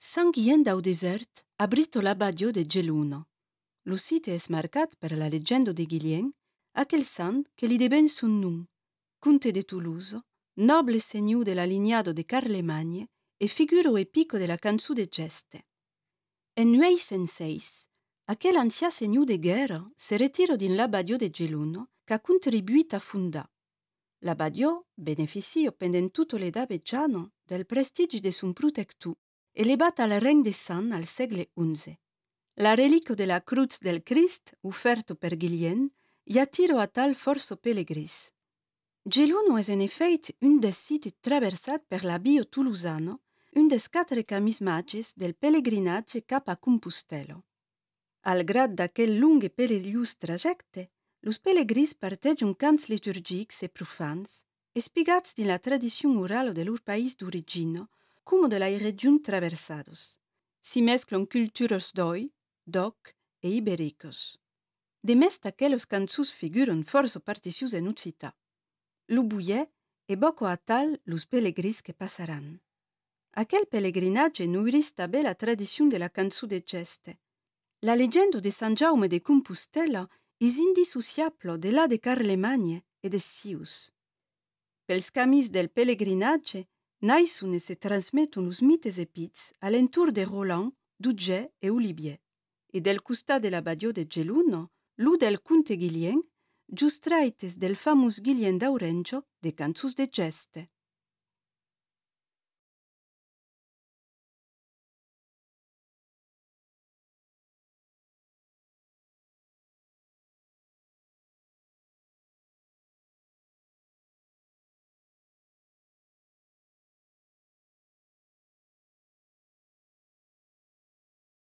Saint-Guyen d'Audeisert abrito l'abadio de Geluno. Lo site es marcat per la leggenda de Guilien, aquel sant che li deben sun num, conte de Toulouse, noble segnou de la lignado de Carlemagne e figuro epico de la canzu de Geste. En 906, aquel ansia segnou de guerra se retiro din l'abadio de Geluno qu'a contribuit a funda. L'abadio beneficio pendent tutto l'età beggiano del prestigio de sun protectu E bata al reine de San al segle XI. La de la Cruz del Christ, offerte per Guilien, y attire a tal forso pellegris. Geluno es en effet un des sites traversat par la bio toulousano, un des quatre camismages del pèlerinage cap a Compostelo. Al grad d'aquel long e trajecte, los pellegris un cant liturgics e profans, espigats dans la tradition orale de leur pays d'origine, como de la región traversados. Se mezclan culturas doy, doc e ibéricos. De que aquellos canzus figuran forzos particius en Occità. l'ubuye e evoca a tal los pelegris que pasarán. Aquel pelegrinaje nourris bella la tradición de la canzu de ceste. La legenda de San Jaume de Compostela es indissociable de la de Carlemagne e de Sius. Pels camis del pelegrinatge Naisune se transmet un nos mites epits a l’entour de Roland, duè e O Libyeè. E del csta de l’abadio de Geunno, lo del kuntte Guli, justus traites del famus guli d’urencio de Cansus de gestste.